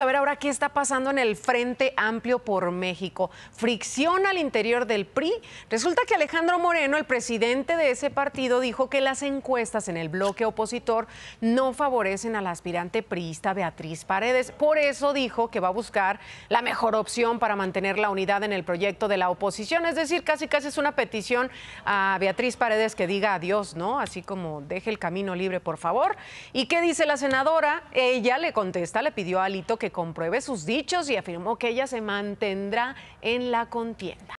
A ver ahora qué está pasando en el Frente Amplio por México. Fricción al interior del PRI. Resulta que Alejandro Moreno, el presidente de ese partido, dijo que las encuestas en el bloque opositor no favorecen a la aspirante priista Beatriz Paredes. Por eso dijo que va a buscar la mejor opción para mantener la unidad en el proyecto de la oposición. Es decir, casi casi es una petición a Beatriz Paredes que diga adiós, ¿no? Así como deje el camino libre, por favor. ¿Y qué dice la senadora? Ella le contesta, le pidió a Alito que compruebe sus dichos y afirmó que ella se mantendrá en la contienda.